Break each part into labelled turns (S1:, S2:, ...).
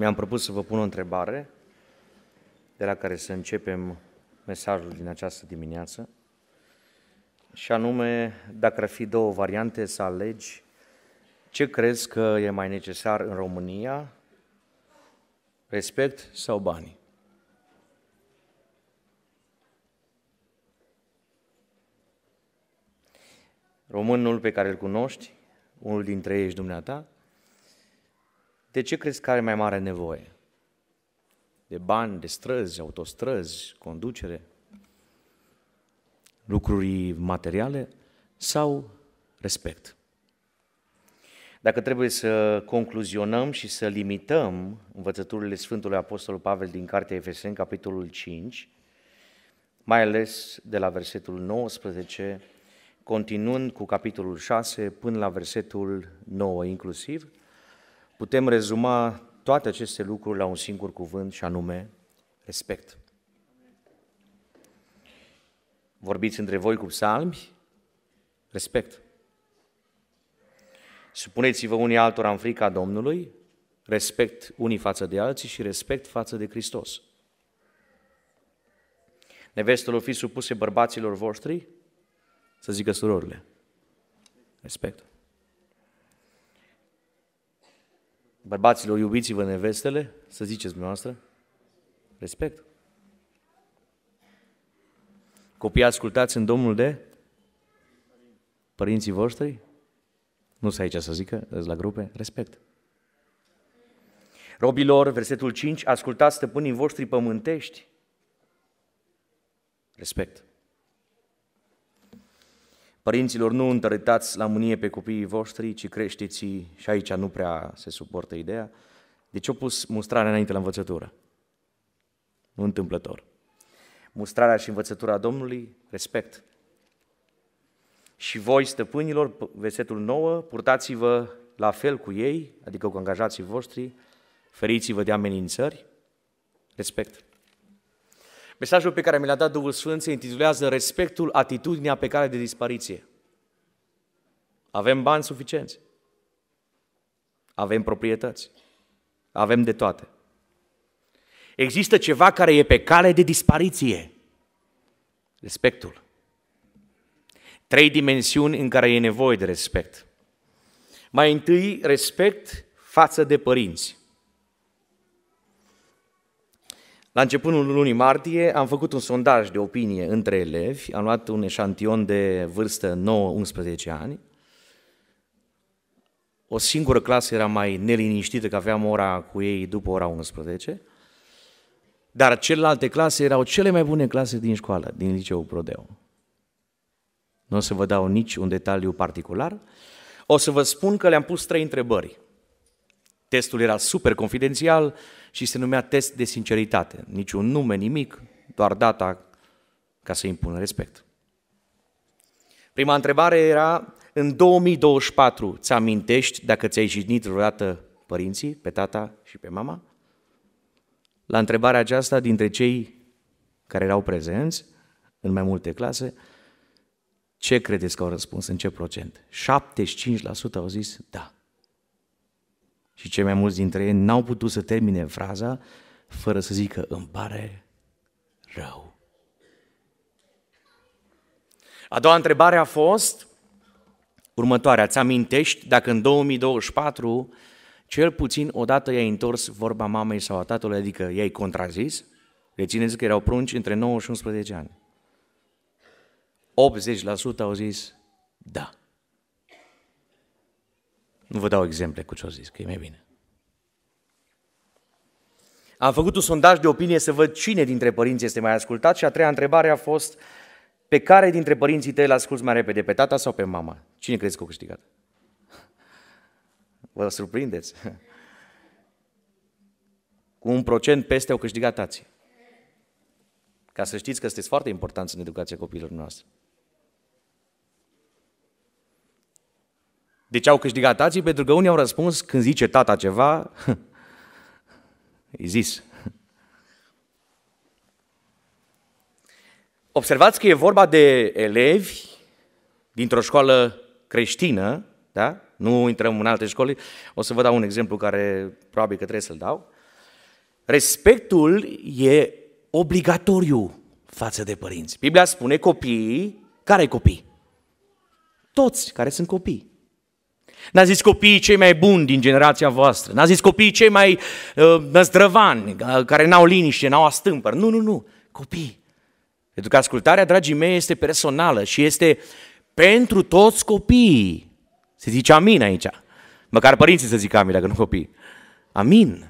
S1: Mi-am propus să vă pun o întrebare de la care să începem mesajul din această dimineață, și anume, dacă ar fi două variante să alegi, ce crezi că e mai necesar în România, respect sau banii? Românul pe care îl cunoști, unul dintre ei ești dumneata, de ce crezi că are mai mare nevoie? De bani, de străzi, autostrăzi, conducere, lucruri materiale sau respect? Dacă trebuie să concluzionăm și să limităm învățăturile Sfântului Apostol Pavel din Cartea Efeseni, capitolul 5, mai ales de la versetul 19, continuând cu capitolul 6 până la versetul 9 inclusiv, putem rezuma toate aceste lucruri la un singur cuvânt și anume respect. Vorbiți între voi cu psalmi, respect. Supuneți-vă unii altora în frica Domnului, respect unii față de alții și respect față de Hristos. Nevestelor fi supuse bărbaților voștri, să zică surorile. Respect. Bărbaților, iubiți-vă nevestele, să ziceți dumneavoastră, respect. Copii, ascultați în Domnul de părinții voștri, nu sunt aici să zică, la grupe, respect. Robilor, versetul 5, ascultați stăpânii voștri pământești, respect. Părinților, nu întărâtați la mânie pe copiii voștri, ci creșteți și aici nu prea se suportă ideea. Deci au pus mustrarea înainte la învățătură. Nu întâmplător. Mustrarea și învățătura Domnului, respect. Și voi, stăpânilor, versetul 9, purtați-vă la fel cu ei, adică cu angajații voștri, feriți-vă de amenințări, respect. Mesajul pe care mi l-a dat Duhul Sfânt se intitulează Respectul, atitudinea pe care de dispariție. Avem bani suficienți. Avem proprietăți. Avem de toate. Există ceva care e pe cale de dispariție. Respectul. Trei dimensiuni în care e nevoie de respect. Mai întâi, respect față de părinți. La începutul lunii martie am făcut un sondaj de opinie între elevi, am luat un eșantion de vârstă 9-11 ani. O singură clasă era mai neliniștită că aveam ora cu ei după ora 11, dar celelalte clase erau cele mai bune clase din școală, din liceul Prodeu. Nu o să vă dau nici un detaliu particular. O să vă spun că le-am pus trei întrebări. Testul era super confidențial, și se numea test de sinceritate. Niciun nume, nimic, doar data ca să impună respect. Prima întrebare era, în 2024 ți amintești dacă ți-ai jignit vreodată părinții, pe tata și pe mama? La întrebarea aceasta, dintre cei care erau prezenți în mai multe clase, ce credeți că au răspuns? În ce procent? 75% au zis da. Și cei mai mulți dintre ei n-au putut să termine fraza fără să zică îmi pare rău. A doua întrebare a fost următoarea. Ți amintești dacă în 2024 cel puțin odată i-ai întors vorba mamei sau a tatălui, adică i-ai contrazis? Rețineți că erau prunci între 9 și 11 ani. 80% au zis da. Nu vă dau exemple cu ce au zis, că e mai bine. Am făcut un sondaj de opinie să văd cine dintre părinți este mai ascultat și a treia întrebare a fost pe care dintre părinții tăi a ascult mai repede, pe tata sau pe mama? Cine crezi că a câștigat? Vă surprindeți? Cu un procent peste au câștigat tații. Ca să știți că sunteți foarte importanți în educația copiilor noastre. De deci ce au câștigat tații? Pentru că unii au răspuns când zice tata ceva, e zis. Observați că e vorba de elevi dintr-o școală creștină, da? nu intrăm în alte școli, o să vă dau un exemplu care probabil că trebuie să-l dau. Respectul e obligatoriu față de părinți. Biblia spune copiii, care copii? Toți care sunt copii. N-a zis copiii cei mai buni din generația voastră. N-a zis copiii cei mai uh, năzdrăvani, uh, care n-au liniște, n-au astâmpări. Nu, nu, nu. Copii. Pentru că ascultarea, dragii mei, este personală și este pentru toți copiii. Se zice amin aici. Măcar părinții să zică amin, dacă nu copii. Amin.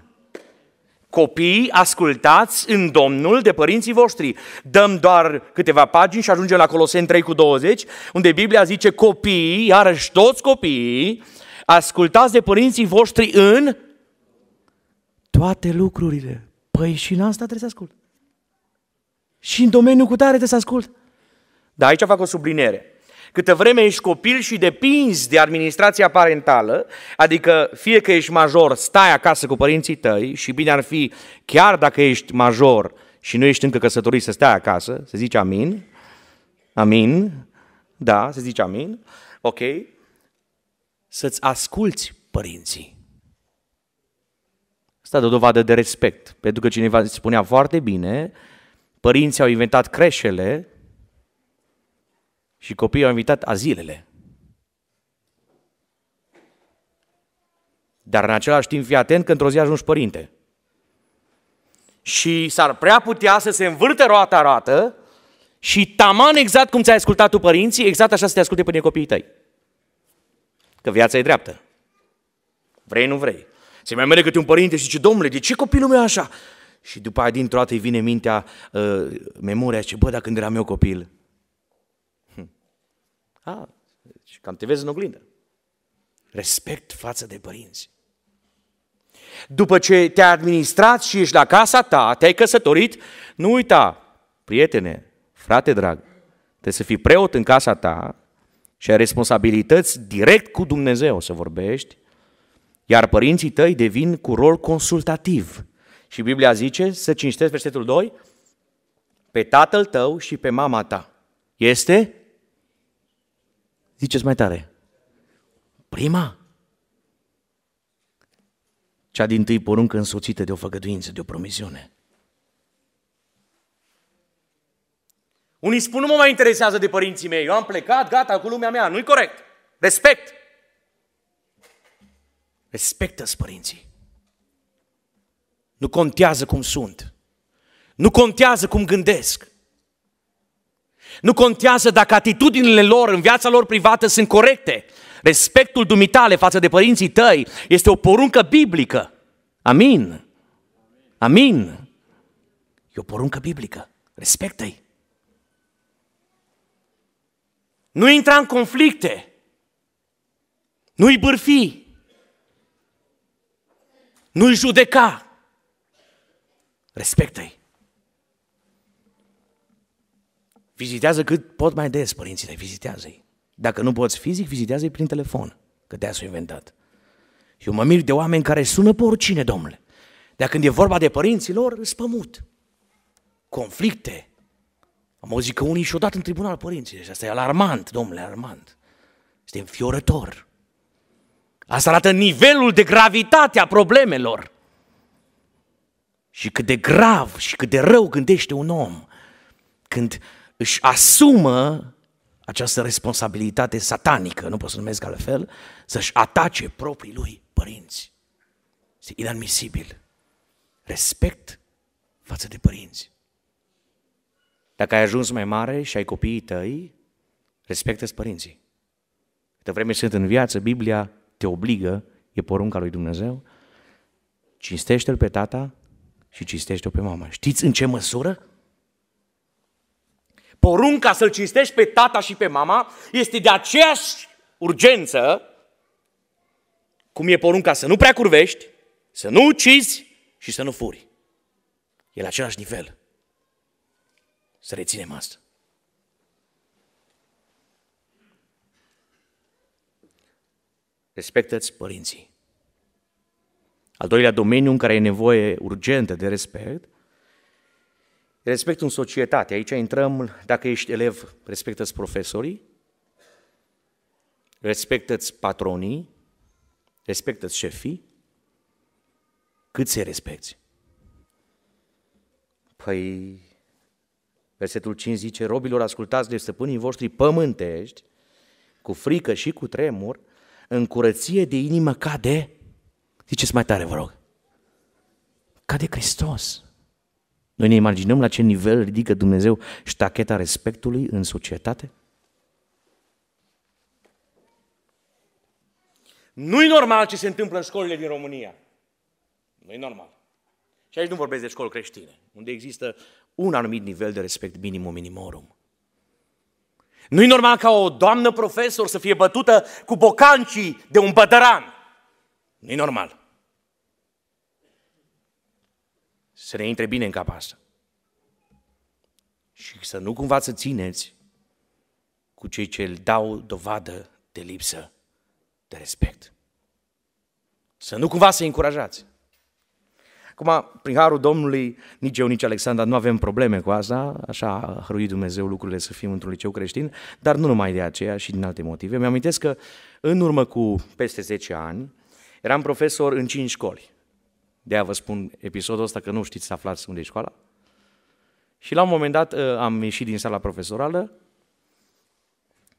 S1: Copiii, ascultați în Domnul de părinții voștri. Dăm doar câteva pagini și ajungem la Coloseni 3 cu 20, unde Biblia zice copiii, iarăși toți copiii, ascultați de părinții voștri în toate lucrurile. Păi și în asta trebuie să ascult. Și în domeniul cu tare trebuie să ascult. Dar aici fac o subliniere. Câtă vreme ești copil și depinzi de administrația parentală, adică fie că ești major, stai acasă cu părinții tăi și bine ar fi chiar dacă ești major și nu ești încă căsătorit să stai acasă, se zice amin, amin, da, se zice amin, ok, să-ți asculți părinții. Asta dă dovadă de respect, pentru că cineva spunea foarte bine, părinții au inventat creșele, și copiii au invitat azilele. Dar în același timp fii atent că într-o zi ajungi părinte. Și s-ar prea putea să se învârte roata roată și taman exact cum ți-ai ascultat tu părinții, exact așa să te asculte până copiii tăi. Că viața e dreaptă. Vrei, nu vrei. Se mai merge câte un părinte și zice, domnule, de ce copilul meu așa? Și după aia dintr-o dată îi vine mintea, uh, memoria, ce bă, dacă când eram eu copil, a, ah, deci, cam te vezi în oglindă. Respect față de părinți. După ce te-ai administrat și ești la casa ta, te-ai căsătorit, nu uita, prietene, frate drag, trebuie să fii preot în casa ta și ai responsabilități direct cu Dumnezeu să vorbești, iar părinții tăi devin cu rol consultativ. Și Biblia zice, să cinstezi versetul 2, pe tatăl tău și pe mama ta. Este Ziceți mai tare. Prima? Cea din tâi poruncă însoțită de o făgăduință, de o promisiune. Unii spun, nu mă mai interesează de părinții mei, eu am plecat, gata, cu lumea mea, nu-i corect. Respect! Respectă-ți părinții. Nu contează cum sunt. Nu contează cum gândesc. Nu contează dacă atitudinile lor în viața lor privată sunt corecte. Respectul dumitale față de părinții tăi este o poruncă biblică. Amin. Amin. E o poruncă biblică. Respectă-i. Nu intra în conflicte. Nu-i bârfi. Nu-i judeca. Respectă-i. Vizitează cât pot mai des părinții vizitează-i. Dacă nu poți fizic, vizitează-i prin telefon, că de s-a inventat. Eu mă mir de oameni care sună pe oricine, domnule. Dar când e vorba de părinții lor, spămut. Conflicte. Am auzit că unii și-au dat în tribunal părinții. Deci asta e alarmant, domnule, alarmant. Este înfiorător. Asta arată nivelul de gravitate a problemelor. Și cât de grav și cât de rău gândește un om când își asumă această responsabilitate satanică, nu pot să numesc altfel, să-și atace proprii lui părinți. Este inadmisibil. Respect față de părinți. Dacă ai ajuns mai mare și ai copiii tăi, respectă-ți părinții. Câte vreme sunt în viață, Biblia te obligă, e porunca lui Dumnezeu, cinstește-l pe tata și cinstește-o pe mama. Știți în ce măsură? Porunca să-l cinstești pe tata și pe mama este de aceeași urgență cum e porunca să nu prea curvești, să nu ucizi și să nu furi. E la același nivel. Să reținem asta. Respectă-ți părinții. Al doilea domeniu în care e nevoie urgentă de respect Respect în societate. Aici intrăm, dacă ești elev, respectă-ți profesorii, respectă-ți patronii, respectă-ți șefii. Cât se respecti? Păi, versetul 5 zice, robilor ascultați de deci, stăpânii voștri pământești, cu frică și cu tremur, în curăție de inimă ca de, ziceți mai tare, vă rog, ca de Hristos. Noi ne imaginăm la ce nivel ridică Dumnezeu ștacheta respectului în societate? Nu-i normal ce se întâmplă în școlile din România. Nu-i normal. Și aici nu vorbesc de școli creștine, unde există un anumit nivel de respect minimum minimorum. Nu-i normal ca o doamnă profesor să fie bătută cu bocancii de un bătăran. Nu-i normal. să ne intre bine în cap asta. Și să nu cumva să țineți cu cei ce îl dau dovadă de lipsă de respect. Să nu cumva să încurajați. Acum, prin harul Domnului, nici eu, nici Alexandra nu avem probleme cu asta, așa a hăruit Dumnezeu lucrurile să fim într-un liceu creștin, dar nu numai de aceea și din alte motive. Mi-amintesc că în urmă cu peste 10 ani, eram profesor în 5 școli de a vă spun episodul ăsta că nu știți să aflați unde e școala. Și la un moment dat uh, am ieșit din sala profesorală,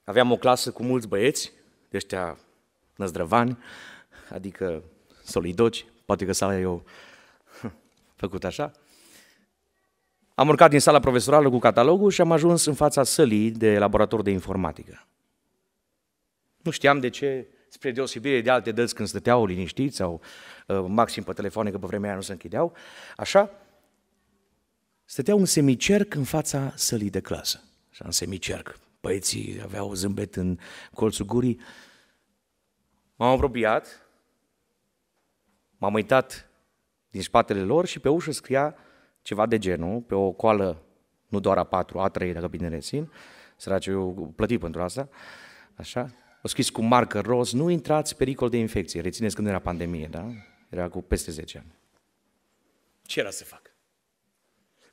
S1: aveam o clasă cu mulți băieți, de ăștia năzdrăvani, adică solidoci, poate că sala eu făcut așa. Am urcat din sala profesorală cu catalogul și am ajuns în fața sălii de laborator de informatică. Nu știam de ce spre deosebire de alte dăți când stăteau liniștiți sau uh, maxim pe telefoane, că pe vremea aia nu se închideau, așa, stăteau în semicerc în fața sălii de clasă, așa, în semicerc. Băieții aveau zâmbet în colțul gurii. M-am apropiat, m-am uitat din spatele lor și pe ușă scria ceva de genul, pe o coală, nu doar a patru, a trei, dacă bine rețin, săracii eu plătit pentru asta, așa, o scris cu marcă roz, nu intrați pericol de infecție. Rețineți când era pandemie, da? Era cu peste 10 ani. Ce era să fac?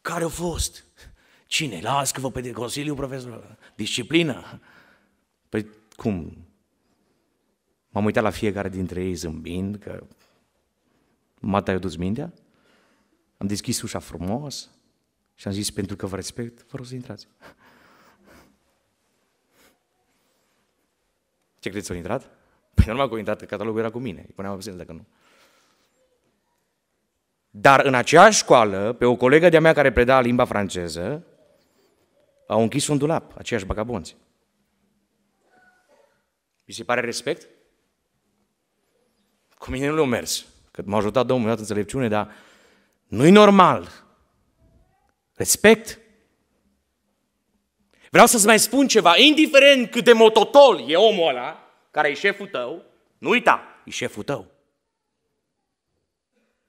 S1: Care a fost? Cine? Las că vă pe Consiliu, Profesor. Disciplină? Păi cum? M-am uitat la fiecare dintre ei zâmbind că mata i-a dus mintea. Am deschis ușa frumos și am zis, pentru că vă respect, vă rog să intrați. Ce credeți, au intrat? Păi normal că au intrat, că catalogul era cu mine, îi puneam absent dacă nu. Dar în aceeași școală, pe o colegă de-a mea care preda limba franceză, au închis un dulap, aceiași bagabonți. Mi se pare respect? Cu mine nu le au mers, că m-a ajutat Domnul, mi-a dat înțelepciune, dar nu-i normal. Respect? Vreau să-ți mai spun ceva, indiferent cât de mototol e omul ăla, care e șeful tău, nu uita, e șeful tău.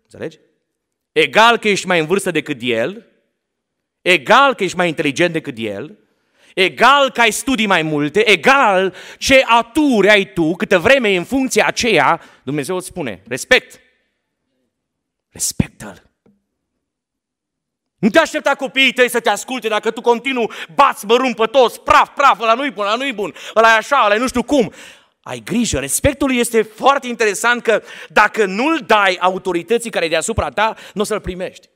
S1: Înțelegi? Egal că ești mai în vârstă decât el, egal că ești mai inteligent decât el, egal că ai studii mai multe, egal ce aturi ai tu, câtă vreme în funcția aceea, Dumnezeu îți spune, respect. Respectă-l. Nu te aștepta copiii tăi să te asculte dacă tu continui bați mărunt pe toți, praf, praf, ăla nu-i bun, ăla nu-i bun, ăla e așa, ăla nu știu cum. Ai grijă, respectul este foarte interesant că dacă nu-l dai autorității care e deasupra ta, nu o să-l primești.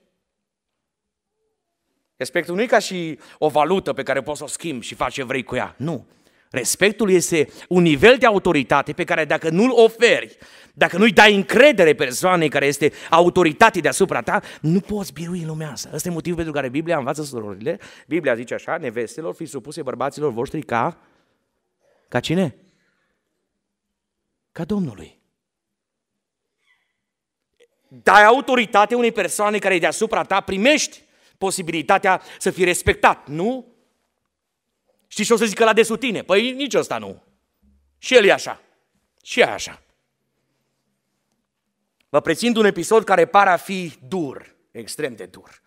S1: Respectul nu e ca și o valută pe care poți să o schimbi și faci ce vrei cu ea. Nu. Respectul este un nivel de autoritate pe care dacă nu-l oferi, dacă nu-i dai încredere persoanei care este autoritate deasupra ta, nu poți birui în lumea asta. Ăsta e motivul pentru care Biblia învață surorile. Biblia zice așa, nevestelor, fi supuse bărbaților voștri ca... Ca cine? Ca Domnului. Dai autoritate unei persoane care e deasupra ta, primești posibilitatea să fii respectat, nu? Știi ce o să zică la desutine? Păi nici ăsta nu. Și el e așa. Și e așa. Vă prețint un episod care pare a fi dur, extrem de dur.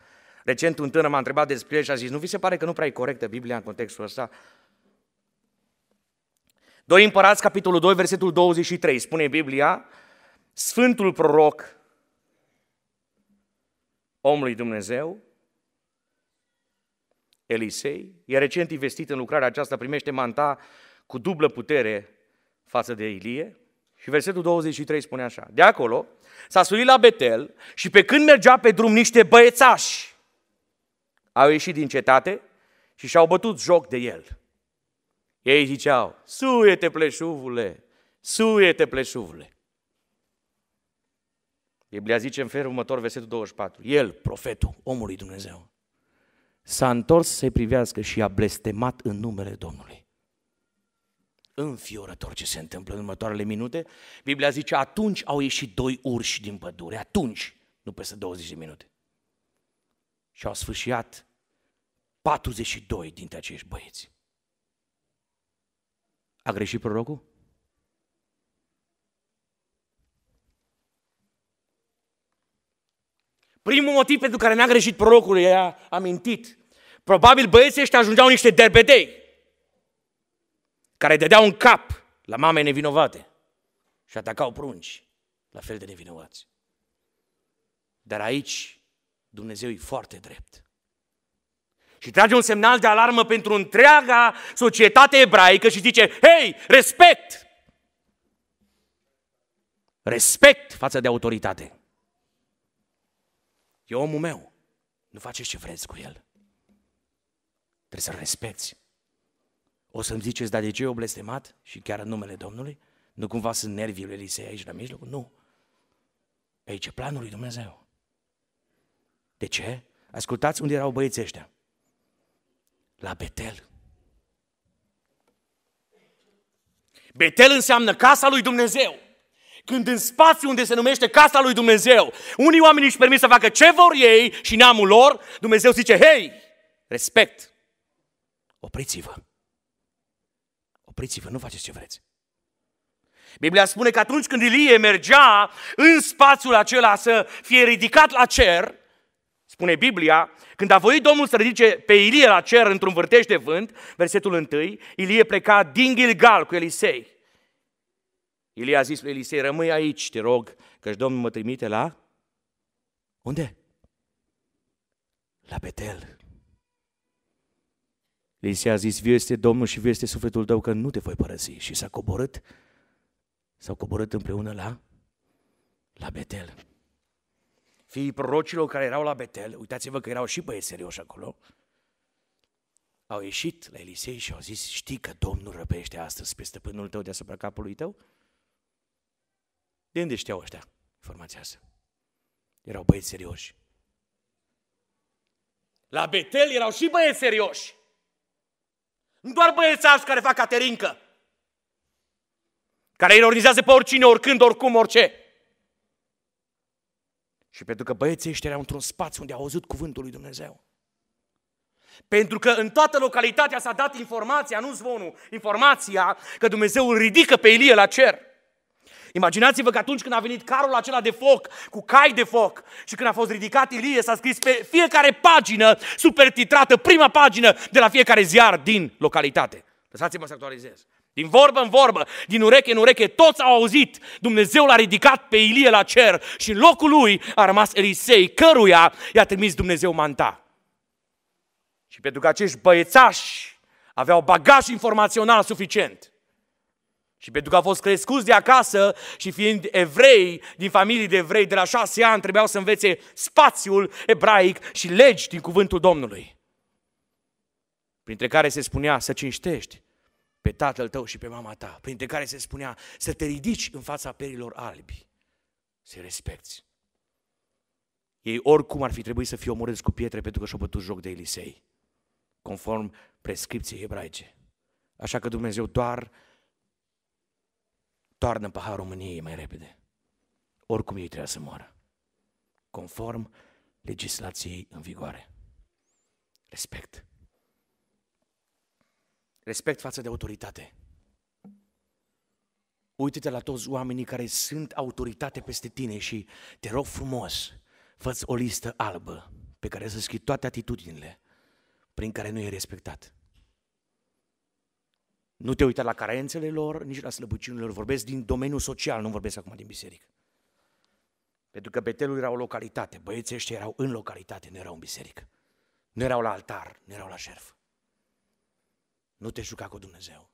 S1: Recent un tânăr m-a întrebat despre el și a zis, nu vi se pare că nu prea e corectă Biblia în contextul ăsta? Doi Împărați, capitolul 2, versetul 23, spune Biblia, Sfântul proroc, omului Dumnezeu, Elisei, e recent investit în lucrarea aceasta, primește manta cu dublă putere față de Ilie. Și versetul 23 spune așa, de acolo s-a sulit la Betel și pe când mergea pe drum niște băiețași au ieșit din cetate și și-au bătut joc de el. Ei ziceau, suie-te pleșuvule, suie-te pleșuvule. Biblia zice în felul următor, versetul 24, el, profetul, omului Dumnezeu, s-a întors să-i privească și a blestemat în numele Domnului. Înfiorător ce se întâmplă în următoarele minute, Biblia zice, atunci au ieșit doi urși din pădure, atunci, nu peste 20 de minute. Și au sfârșiat 42 dintre acești băieți. A greșit prorocul? Primul motiv pentru care n-a greșit prorocul, i-a amintit. Probabil băieții ăștia ajungeau niște derbedei care dădeau un cap la mame nevinovate și atacau prunci la fel de nevinovați. Dar aici Dumnezeu e foarte drept. Și trage un semnal de alarmă pentru întreaga societate ebraică și zice, hei, respect! Respect față de autoritate. E omul meu. Nu faceți ce vreți cu el. Trebuie să-l respecti. O să-mi ziceți, dar de ce eu blestemat? Și chiar în numele Domnului? Nu cumva sunt nervii lui Elisei aici la mijloc? Nu. Aici e planul lui Dumnezeu. De ce? Ascultați unde erau băieții ăștia. La Betel. Betel înseamnă casa lui Dumnezeu. Când în spațiu unde se numește casa lui Dumnezeu, unii oameni își permit să facă ce vor ei și neamul lor, Dumnezeu zice, hei, respect, opriți-vă. Opriți-vă, nu faceți ce vreți. Biblia spune că atunci când Ilie mergea în spațiul acela să fie ridicat la cer, spune Biblia, când a voit Domnul să ridice pe Ilie la cer într-un vârtej de vânt, versetul 1, Ilie pleca din Gilgal cu Elisei. Ilie a zis lui Elisei, rămâi aici, te rog, căci Domnul mă trimite la... Unde? La Betel. Elisei a zis, viu este Domnul și viu este sufletul tău că nu te voi părăsi. Și s-a coborât, s-au coborât împreună la, la Betel. Fiii prorocilor care erau la Betel, uitați-vă că erau și băieți serioși acolo, au ieșit la Elisei și au zis, știi că Domnul răpește astăzi pe stăpânul tău deasupra capului tău? De unde știau ăștia informația asta? Erau băieți serioși. La Betel erau și băieți serioși. Nu doar băieți alți care fac caterincă, care îi organizează pe oricine, oricând, oricum, orice. Și pentru că băieții ăștia erau într-un spațiu unde au auzit cuvântul lui Dumnezeu. Pentru că în toată localitatea s-a dat informația, nu zvonul, informația că Dumnezeu îl ridică pe Ilie la cer. Imaginați-vă că atunci când a venit carul acela de foc, cu cai de foc, și când a fost ridicat Ilie, s-a scris pe fiecare pagină supertitrată, prima pagină de la fiecare ziar din localitate. Lăsați-mă să actualizez. Din vorbă în vorbă, din ureche în ureche, toți au auzit. Dumnezeu l-a ridicat pe Ilie la cer și în locul lui a rămas Elisei, căruia i-a trimis Dumnezeu manta. Și pentru că acești băiețași aveau bagaj informațional suficient, și pentru că au fost crescuți de acasă și fiind evrei, din familii de evrei, de la șase ani trebuiau să învețe spațiul ebraic și legi din cuvântul Domnului. Printre care se spunea să cinștești pe tatăl tău și pe mama ta, printre care se spunea să te ridici în fața perilor albi, să-i respecti. Ei oricum ar fi trebuit să fie omorâți cu pietre pentru că și-au bătut joc de Elisei, conform prescripției ebraice. Așa că Dumnezeu doar toarnă paharul României mai repede. Oricum ei trebuie să moară. Conform legislației în vigoare. Respect. Respect față de autoritate. Uită-te la toți oamenii care sunt autoritate peste tine și te rog frumos, fă o listă albă pe care să scrii toate atitudinile prin care nu e respectat. Nu te uita la carențele lor, nici la slăbiciunile lor. Vorbesc din domeniul social, nu vorbesc acum din biserică. Pentru că Betelul era o localitate, băieții ăștia erau în localitate, nu erau în biserică. Nu erau la altar, nu erau la șerf. Nu te juca cu Dumnezeu.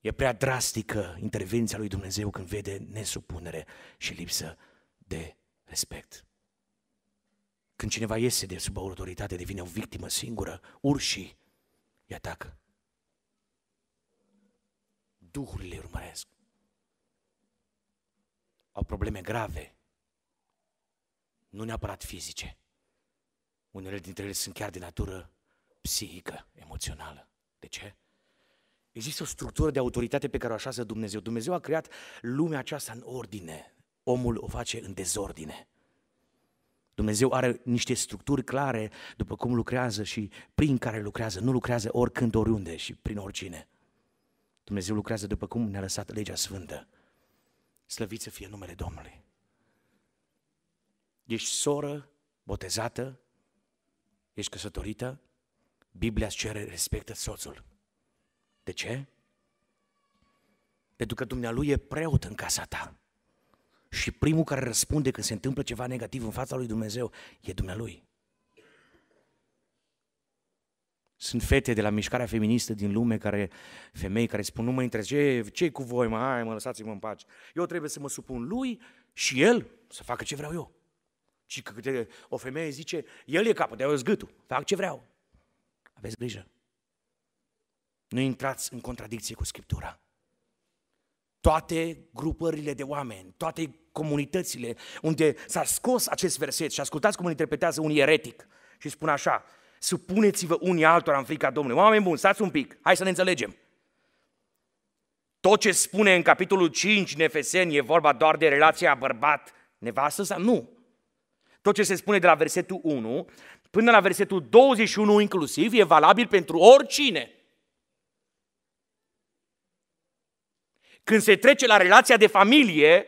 S1: E prea drastică intervenția lui Dumnezeu când vede nesupunere și lipsă de respect. Când cineva iese de sub autoritate, devine o victimă singură, urșii îi atacă duhurile urmăresc. Au probleme grave, nu neapărat fizice. Unele dintre ele sunt chiar de natură psihică, emoțională. De ce? Există o structură de autoritate pe care o așează Dumnezeu. Dumnezeu a creat lumea aceasta în ordine. Omul o face în dezordine. Dumnezeu are niște structuri clare după cum lucrează și prin care lucrează. Nu lucrează oricând, oriunde și prin oricine. Dumnezeu lucrează după cum ne-a lăsat legea sfântă. Slăvit să fie numele Domnului. Ești soră botezată, ești căsătorită, Biblia îți cere respectă soțul. De ce? Pentru că Dumnealui e preot în casa ta. Și primul care răspunde când se întâmplă ceva negativ în fața lui Dumnezeu e Dumnealui. sunt fete de la mișcarea feministă din lume, care, femei care spun, nu mă interesează, ce, cu voi, mă, hai, mă, lăsați-mă în pace. Eu trebuie să mă supun lui și el să facă ce vreau eu. Și că câte o femeie zice, el e capul, de eu zgâtul, fac ce vreau. Aveți grijă. Nu intrați în contradicție cu Scriptura. Toate grupările de oameni, toate comunitățile unde s-a scos acest verset și ascultați cum îl interpretează un eretic și spun așa, Supuneți-vă unii altora în frica Domnului. Oameni buni, stați un pic, hai să ne înțelegem. Tot ce spune în capitolul 5 în e vorba doar de relația bărbat-nevastă sau nu? Tot ce se spune de la versetul 1 până la versetul 21 inclusiv e valabil pentru oricine. Când se trece la relația de familie,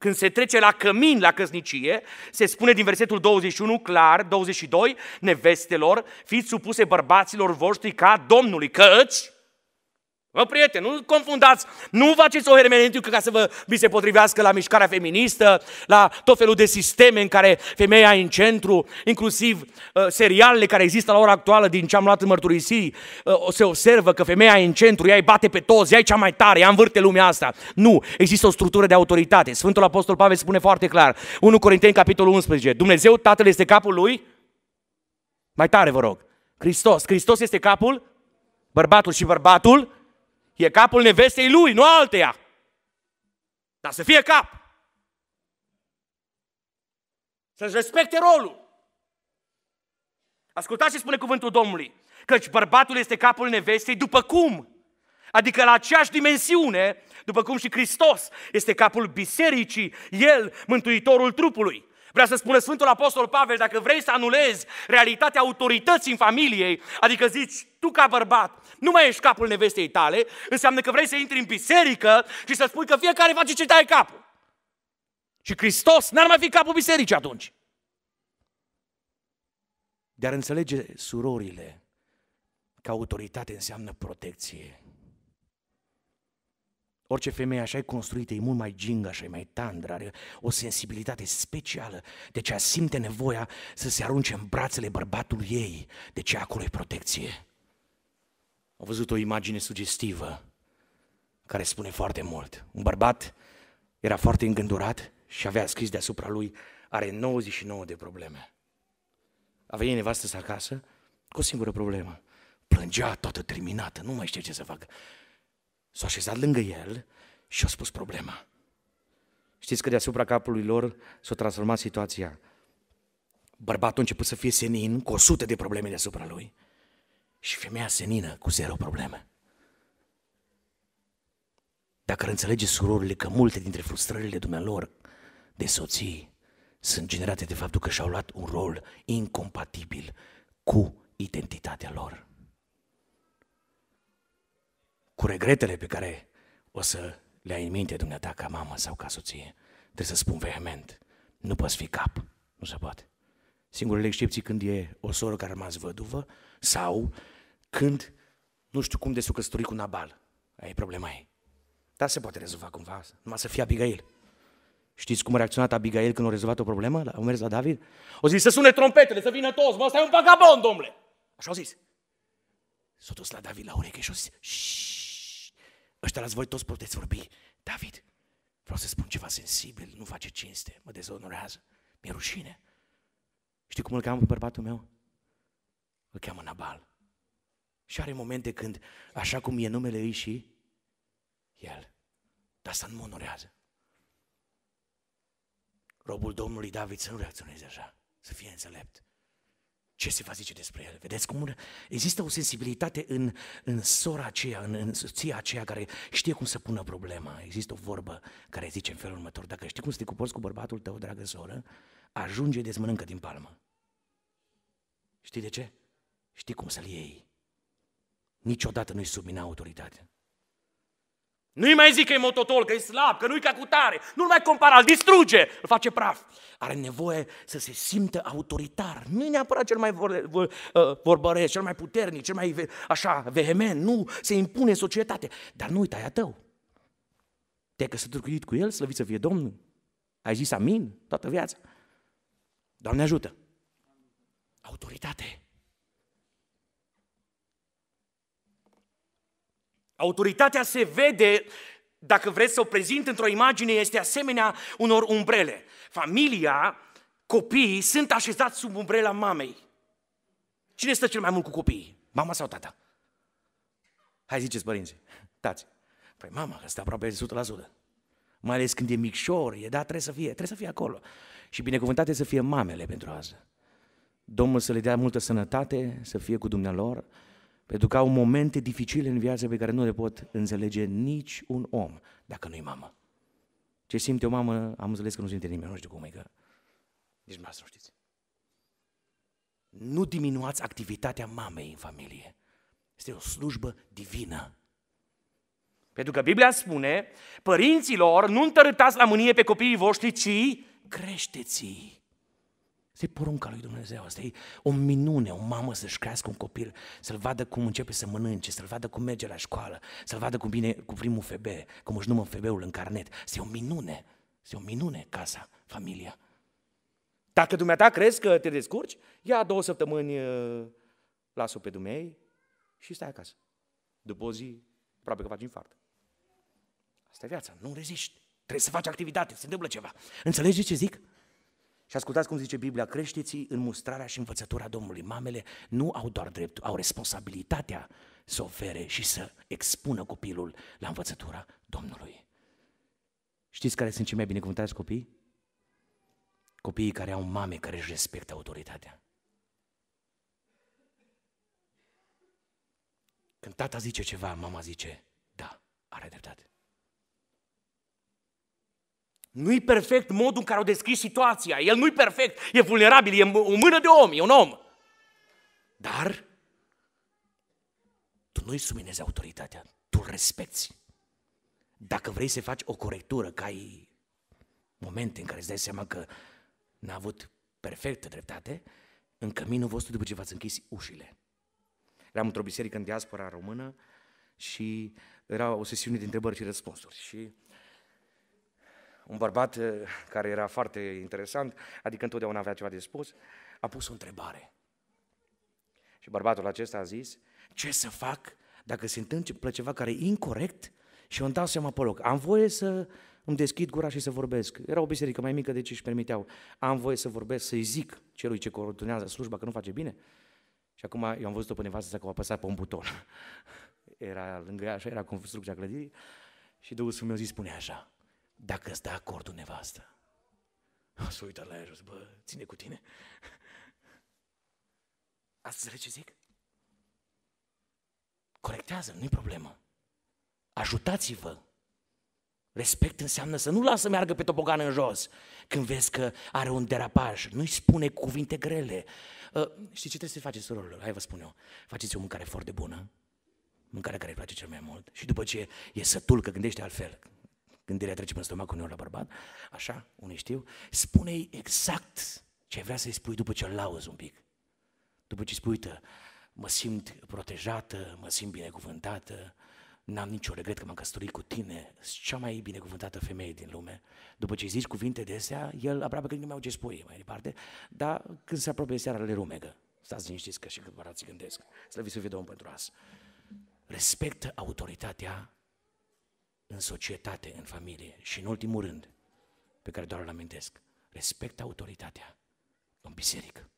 S1: când se trece la cămin la căsnicie, se spune din versetul 21 clar, 22, nevestelor, fiți supuse bărbaților voștri ca Domnului, căci Vă prieteni, nu confundați, nu faceți o hermeneutică ca să vă, vi se potrivească la mișcarea feministă, la tot felul de sisteme în care femeia e în centru, inclusiv uh, serialele care există la ora actuală, din ce am luat în mărturisiri, uh, se observă că femeia e în centru, ea îi bate pe toți, ea e cea mai tare, ea învârte lumea asta. Nu, există o structură de autoritate. Sfântul Apostol Pavel spune foarte clar, 1 Corinteni, capitolul 11, Dumnezeu Tatăl este capul lui? Mai tare, vă rog. Hristos, Hristos este capul? Bărbatul și bărbatul? E capul nevestei lui, nu alteia. Dar să fie cap. Să-și respecte rolul. Ascultați ce spune cuvântul Domnului. Căci bărbatul este capul nevestei după cum? Adică la aceeași dimensiune, după cum și Hristos este capul bisericii, El, mântuitorul trupului. Vrea să spună Sfântul Apostol Pavel, dacă vrei să anulezi realitatea autorității în familiei, adică zici, tu ca bărbat, nu mai ești capul nevestei tale, înseamnă că vrei să intri în biserică și să spui că fiecare face ce tai capul. Și Hristos n-ar mai fi capul bisericii atunci. Dar înțelege surorile că autoritate înseamnă protecție. Orice femeie așa e construită, e mult mai gingă și mai tandră, are o sensibilitate specială. De ce simte nevoia să se arunce în brațele bărbatului ei. De ce acolo e protecție. Am văzut o imagine sugestivă care spune foarte mult. Un bărbat era foarte îngândurat și avea scris deasupra lui are 99 de probleme. A venit nevastă acasă cu o singură problemă. Plângea toată terminată, nu mai știe ce să facă. S-a așezat lângă el și a spus problema. Știți că deasupra capului lor s-a transformat situația. Bărbatul a început să fie senin cu o sută de probleme deasupra lui și femeia senină cu zero probleme. Dacă ar înțelege surorile că multe dintre frustrările dumnealor de soții sunt generate de faptul că și-au luat un rol incompatibil cu identitatea lor cu regretele pe care o să le ai în minte dumneata ca mamă sau ca soție. Trebuie să spun vehement, nu poți fi cap, nu se poate. Singurele excepții când e o soră care a rămas văduvă sau când nu știu cum de s-o căsătorit cu Nabal. Aia e problema ei. Dar se poate rezolva cumva numai să fie Abigail. Știți cum a reacționat Abigail când a rezolvat o problemă? A mers la David? O zis să sune trompetele, să vină toți, mă, ăsta e un vagabond, domnule! Așa au zis. S-a dus la David la ureche și a zis, Shh! Ăștia lați voi toți puteți vorbi. David, vreau să spun ceva sensibil, nu face cinste, mă dezonorează, mi-e rușine. Știi cum îl cheamă pe bărbatul meu? Îl cheamă Nabal. Și are momente când, așa cum e numele ei și el. Dar asta nu mă onorează. Robul Domnului David să nu reacționeze așa, să fie înțelept ce se va zice despre el? Vedeți cum există o sensibilitate în, în sora aceea, în, în soția aceea care știe cum să pună problema. Există o vorbă care zice în felul următor, dacă știi cum să te comporți cu bărbatul tău, dragă soră, ajunge de din palmă. Știi de ce? Știi cum să-l iei. Niciodată nu-i submina autoritatea. Nu-i mai zic că e mototol, că e slab, că nu-i ca cu tare. Nu-l mai compara, îl distruge, îl face praf. Are nevoie să se simtă autoritar. Nu e neapărat cel mai vor, vor, uh, vorbăresc, cel mai puternic, cel mai așa vehement. Nu, se impune societate. Dar nu uita, e tău. Te-ai căsătorit cu el, slăvit să fie Domnul. Ai zis amin toată viața. Doamne ajută! Autoritate! Autoritatea se vede, dacă vreți să o prezint într-o imagine, este asemenea unor umbrele. Familia, copiii sunt așezați sub umbrela mamei. Cine stă cel mai mult cu copiii? Mama sau tata? Hai ziceți, părinți, tați. Păi mama, că stă aproape 100%. Mai ales când e micșor, e da, trebuie să fie, trebuie să fie acolo. Și binecuvântate să fie mamele pentru asta. Domnul să le dea multă sănătate, să fie cu dumnealor, pentru că au momente dificile în viață pe care nu le pot înțelege nici un om, dacă nu-i mamă. Ce simte o mamă, am înțeles că nu simte nimeni, nu știu cum e că... Nici nu știți. Nu diminuați activitatea mamei în familie. Este o slujbă divină. Pentru că Biblia spune, părinților, nu întărâtați la mânie pe copiii voștri, ci creșteți-i. Asta e porunca lui Dumnezeu, asta e o minune, o mamă să-și crească un copil, să-l vadă cum începe să mănânce, să-l vadă cum merge la școală, să-l vadă cum vine cu primul FB, cum își numă FB-ul în carnet. Asta e o minune, asta e o minune casa, familia. Dacă dumneata crezi că te descurci, ia două săptămâni, uh, las-o pe dumnei și stai acasă. După o zi, aproape că faci infart. Asta e viața, nu reziști. Trebuie să faci activitate, se întâmplă ceva. Înțelegi ce zic? Și ascultați cum zice Biblia, creșteți în mustrarea și învățătura Domnului. Mamele nu au doar dreptul, au responsabilitatea să ofere și să expună copilul la învățătura Domnului. Știți care sunt cei mai binecuvântați copii? Copiii care au mame care își respectă autoritatea. Când tata zice ceva, mama zice, da, are dreptate. Nu-i perfect modul în care au descris situația. El nu-i perfect, e vulnerabil, e o mână de om, e un om. Dar tu nu-i suminezi autoritatea, tu l respecti. Dacă vrei să faci o corectură, ca ai momente în care îți dai seama că n-a avut perfectă dreptate, în căminul vostru după ce v-ați închis ușile. Eram într-o biserică în diaspora română și era o sesiune de întrebări și răspunsuri. Și un bărbat eh, care era foarte interesant, adică întotdeauna avea ceva de spus, a pus o întrebare. Și bărbatul acesta a zis, ce să fac dacă se întâmplă ceva care e incorrect și eu îmi dau seama pe loc. Am voie să îmi deschid gura și să vorbesc. Era o biserică mai mică, deci își permiteau. Am voie să vorbesc, să-i zic celui ce coordonează slujba că nu face bine. Și acum eu am văzut-o pe nevastă că a apăsat pe un buton. Era lângă ea, așa era construcția clădirii. Și Duhul Sfânt mi-a zis, spune așa, dacă îți dă acordul nevastă. Să uită la el, bă, ține cu tine. Asta înțelegi ce zic? Corectează, nu-i problemă. Ajutați-vă. Respect înseamnă să nu lasă meargă pe topogan în jos când vezi că are un derapaj. Nu-i spune cuvinte grele. Uh, știi ce trebuie să faceți, surorilor? Hai vă spun eu. Faceți o mâncare foarte bună, mâncarea care îi place cel mai mult și după ce e sătul că gândește altfel, gândirea trece pe stomac uneori la bărbat, așa, unii știu, spune-i exact ce vrea să-i spui după ce îl lauzi un pic. După ce spui, uite, mă simt protejată, mă simt binecuvântată, n-am niciun regret că m-am căsătorit cu tine, sunt cea mai binecuvântată femeie din lume. După ce zici cuvinte de astea, el aproape că nu mai au ce spui mai departe, dar când se apropie seara le rumegă. Stați liniștiți că și când vă gândesc. Slăviți să fie Domnul pentru asta. Respectă autoritatea în societate, în familie și în ultimul rând, pe care doar îl amintesc, respectă autoritatea în biserică.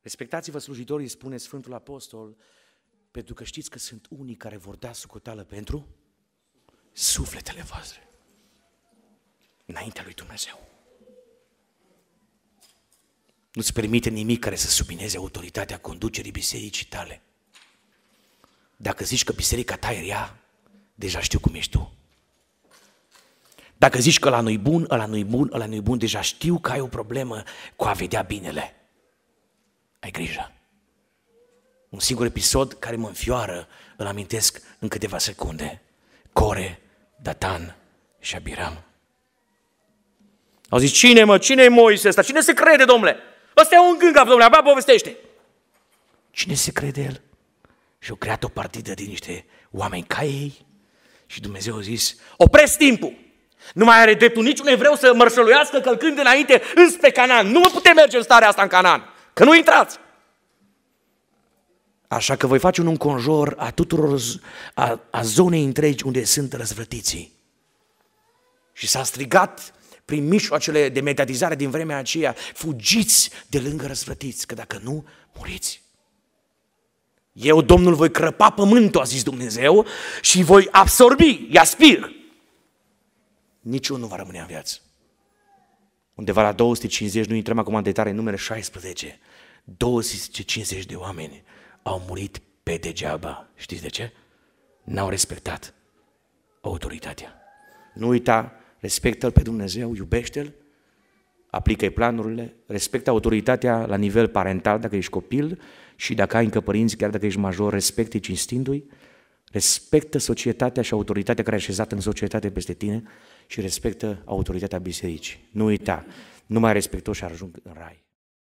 S1: Respectați-vă slujitorii, spune Sfântul Apostol, pentru că știți că sunt unii care vor da sucotală pentru sufletele voastre înaintea lui Dumnezeu. Nu-ți permite nimic care să submineze autoritatea conducerii bisericii tale. Dacă zici că biserica ta e rea, deja știu cum ești tu. Dacă zici că la nu-i bun, ăla nu-i bun, ăla nu-i bun, deja știu că ai o problemă cu a vedea binele. Ai grijă. Un singur episod care mă înfioară, îl amintesc în câteva secunde. Core, Datan și Abiram. Au zis, cine mă, cine e Moise ăsta? Cine se crede, domnule? Ăsta e un gângap, domnule, abia povestește. Cine se crede el? și-au creat o partidă din niște oameni ca ei și Dumnezeu a zis, opresc timpul! Nu mai are dreptul niciun evreu să mărșăluiască călcând înainte înspre Canaan. Nu mă putem merge în starea asta în Canaan, că nu intrați! Așa că voi face un înconjor a tuturor, a, a zonei întregi unde sunt răzvrătiții. Și s-a strigat prin mijloacele de mediatizare din vremea aceea, fugiți de lângă răzvrătiți, că dacă nu, muriți. Eu, Domnul, voi crăpa pământul, a zis Dumnezeu, și voi absorbi, aspir. Niciunul nu va rămâne în viață. Undeva la 250, nu intrăm acum în detaliu, numere 16. 250 de oameni au murit pe degeaba. Știți de ce? N-au respectat autoritatea. Nu uita, respectă-L pe Dumnezeu, iubește-L, aplică-i planurile, respectă autoritatea la nivel parental dacă ești copil, și dacă ai încă părinți, chiar dacă ești major, respecte cinstindu-i, respectă societatea și autoritatea care a așezat în societate peste tine și respectă autoritatea bisericii. Nu uita, numai respectoși ajung în rai.